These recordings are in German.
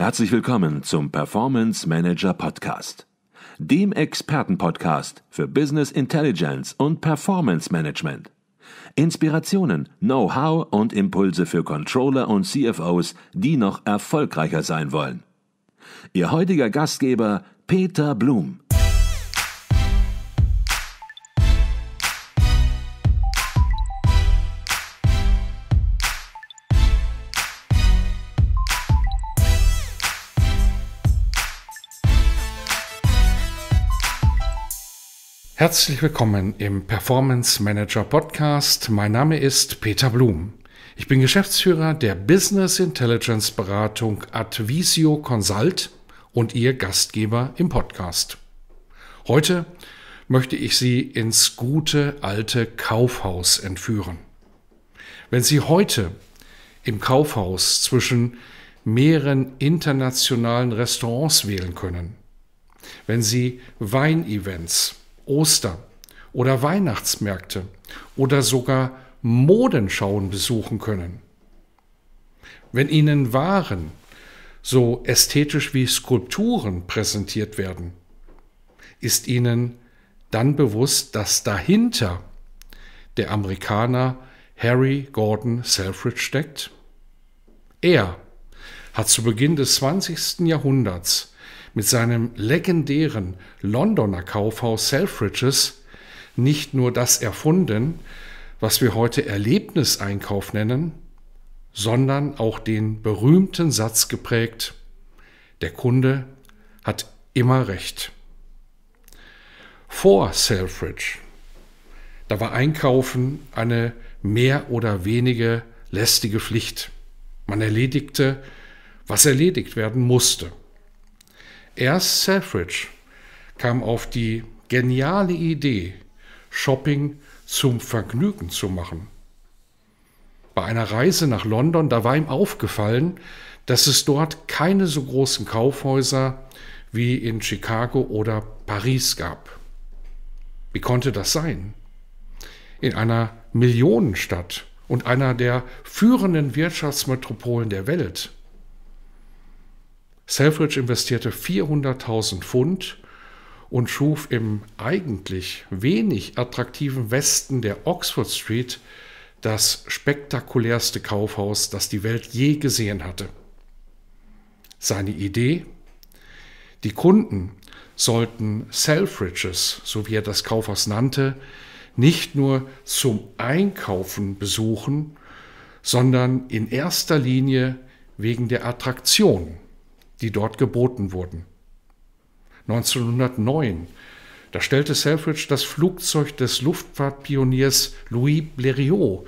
Herzlich willkommen zum Performance Manager Podcast, dem Expertenpodcast für Business Intelligence und Performance Management. Inspirationen, Know-how und Impulse für Controller und CFOs, die noch erfolgreicher sein wollen. Ihr heutiger Gastgeber Peter Blum. Herzlich willkommen im Performance Manager Podcast. Mein Name ist Peter Blum. Ich bin Geschäftsführer der Business Intelligence Beratung Advisio Consult und Ihr Gastgeber im Podcast. Heute möchte ich Sie ins gute alte Kaufhaus entführen. Wenn Sie heute im Kaufhaus zwischen mehreren internationalen Restaurants wählen können, wenn Sie Weinevents, Ostern oder Weihnachtsmärkte oder sogar Modenschauen besuchen können. Wenn Ihnen Waren so ästhetisch wie Skulpturen präsentiert werden, ist Ihnen dann bewusst, dass dahinter der Amerikaner Harry Gordon Selfridge steckt? Er hat zu Beginn des 20. Jahrhunderts mit seinem legendären Londoner Kaufhaus Selfridges nicht nur das erfunden, was wir heute Erlebniseinkauf nennen, sondern auch den berühmten Satz geprägt, der Kunde hat immer recht. Vor Selfridge, da war Einkaufen eine mehr oder weniger lästige Pflicht. Man erledigte, was erledigt werden musste. Erst Selfridge kam auf die geniale Idee, Shopping zum Vergnügen zu machen. Bei einer Reise nach London, da war ihm aufgefallen, dass es dort keine so großen Kaufhäuser wie in Chicago oder Paris gab. Wie konnte das sein? In einer Millionenstadt und einer der führenden Wirtschaftsmetropolen der Welt Selfridge investierte 400.000 Pfund und schuf im eigentlich wenig attraktiven Westen der Oxford Street das spektakulärste Kaufhaus, das die Welt je gesehen hatte. Seine Idee? Die Kunden sollten Selfridges, so wie er das Kaufhaus nannte, nicht nur zum Einkaufen besuchen, sondern in erster Linie wegen der Attraktion die dort geboten wurden. 1909, da stellte Selfridge das Flugzeug des Luftfahrtpioniers Louis Blériot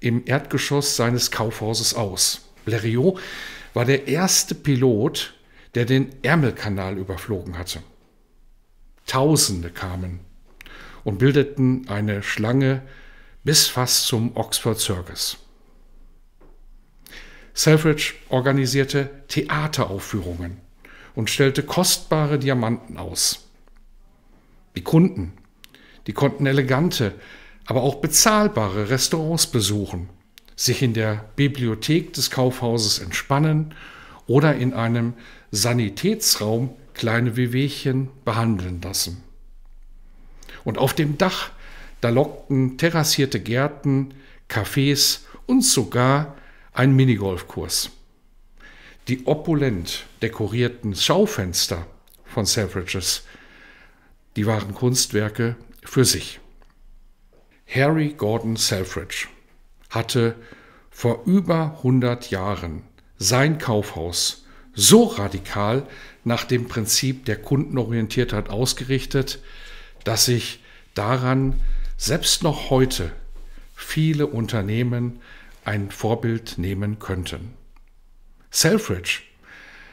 im Erdgeschoss seines Kaufhauses aus. Blériot war der erste Pilot, der den Ärmelkanal überflogen hatte. Tausende kamen und bildeten eine Schlange bis fast zum Oxford Circus. Selfridge organisierte Theateraufführungen und stellte kostbare Diamanten aus. Die Kunden, die konnten elegante, aber auch bezahlbare Restaurants besuchen, sich in der Bibliothek des Kaufhauses entspannen oder in einem Sanitätsraum kleine Wehwehchen behandeln lassen. Und auf dem Dach, da lockten terrassierte Gärten, Cafés und sogar ein Minigolfkurs. Die opulent dekorierten Schaufenster von Selfridges, die waren Kunstwerke für sich. Harry Gordon Selfridge hatte vor über 100 Jahren sein Kaufhaus so radikal nach dem Prinzip der Kundenorientiertheit ausgerichtet, dass sich daran selbst noch heute viele Unternehmen ein Vorbild nehmen könnten. Selfridge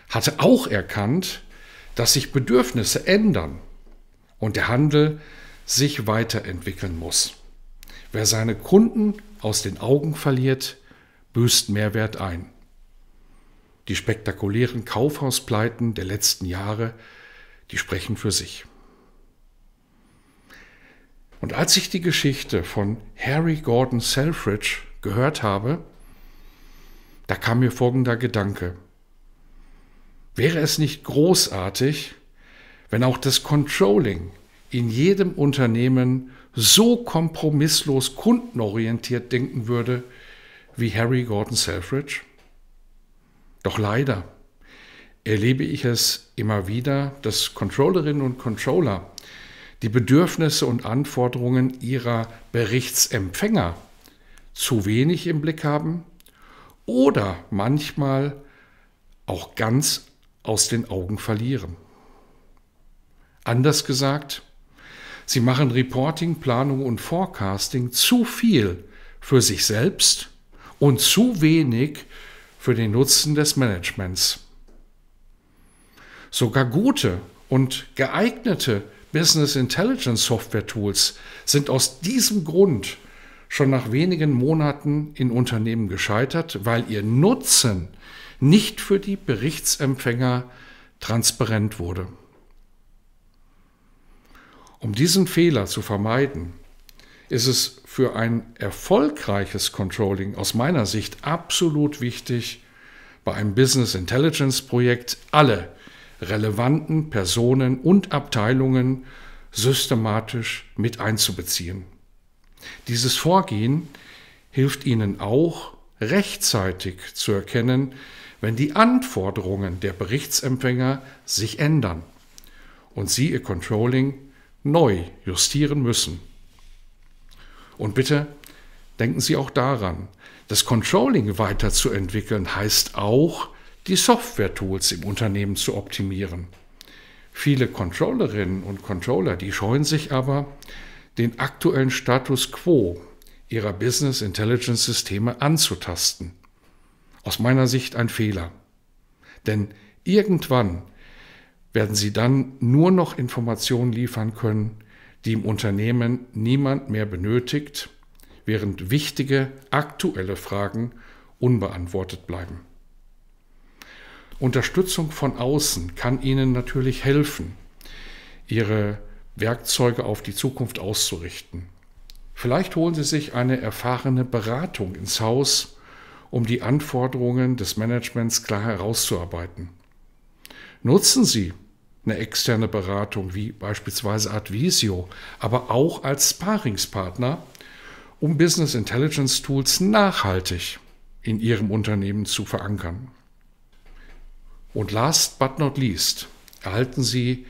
hatte auch erkannt, dass sich Bedürfnisse ändern und der Handel sich weiterentwickeln muss. Wer seine Kunden aus den Augen verliert, büßt Mehrwert ein. Die spektakulären Kaufhauspleiten der letzten Jahre, die sprechen für sich. Und als ich die Geschichte von Harry Gordon Selfridge gehört habe, da kam mir folgender Gedanke. Wäre es nicht großartig, wenn auch das Controlling in jedem Unternehmen so kompromisslos kundenorientiert denken würde wie Harry Gordon Selfridge? Doch leider erlebe ich es immer wieder, dass Controllerinnen und Controller die Bedürfnisse und Anforderungen ihrer Berichtsempfänger zu wenig im Blick haben oder manchmal auch ganz aus den Augen verlieren. Anders gesagt, sie machen Reporting, Planung und Forecasting zu viel für sich selbst und zu wenig für den Nutzen des Managements. Sogar gute und geeignete Business Intelligence Software Tools sind aus diesem Grund schon nach wenigen Monaten in Unternehmen gescheitert, weil ihr Nutzen nicht für die Berichtsempfänger transparent wurde. Um diesen Fehler zu vermeiden, ist es für ein erfolgreiches Controlling aus meiner Sicht absolut wichtig, bei einem Business Intelligence Projekt alle relevanten Personen und Abteilungen systematisch mit einzubeziehen. Dieses Vorgehen hilft Ihnen auch, rechtzeitig zu erkennen, wenn die Anforderungen der Berichtsempfänger sich ändern und Sie Ihr Controlling neu justieren müssen. Und bitte denken Sie auch daran, das Controlling weiterzuentwickeln heißt auch, die Software-Tools im Unternehmen zu optimieren. Viele Controllerinnen und Controller, die scheuen sich aber, den aktuellen Status quo ihrer Business Intelligence Systeme anzutasten. Aus meiner Sicht ein Fehler. Denn irgendwann werden sie dann nur noch Informationen liefern können, die im Unternehmen niemand mehr benötigt, während wichtige aktuelle Fragen unbeantwortet bleiben. Unterstützung von außen kann Ihnen natürlich helfen, Ihre Werkzeuge auf die Zukunft auszurichten. Vielleicht holen Sie sich eine erfahrene Beratung ins Haus, um die Anforderungen des Managements klar herauszuarbeiten. Nutzen Sie eine externe Beratung wie beispielsweise Advisio, aber auch als Sparingspartner, um Business Intelligence Tools nachhaltig in Ihrem Unternehmen zu verankern. Und last but not least erhalten Sie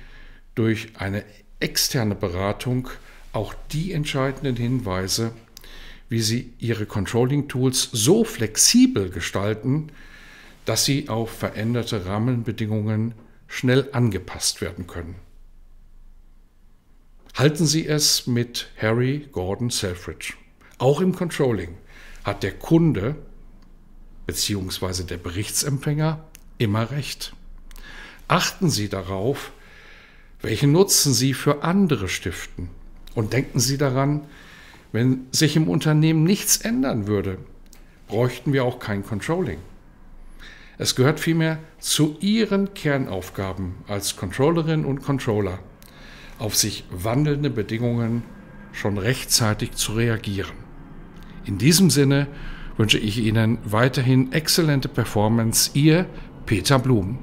durch eine externe Beratung auch die entscheidenden Hinweise, wie Sie Ihre Controlling-Tools so flexibel gestalten, dass sie auf veränderte Rahmenbedingungen schnell angepasst werden können. Halten Sie es mit Harry Gordon Selfridge. Auch im Controlling hat der Kunde bzw. der Berichtsempfänger immer recht. Achten Sie darauf, welchen Nutzen Sie für andere stiften? Und denken Sie daran, wenn sich im Unternehmen nichts ändern würde, bräuchten wir auch kein Controlling. Es gehört vielmehr zu Ihren Kernaufgaben als Controllerin und Controller, auf sich wandelnde Bedingungen schon rechtzeitig zu reagieren. In diesem Sinne wünsche ich Ihnen weiterhin exzellente Performance, Ihr Peter Blum.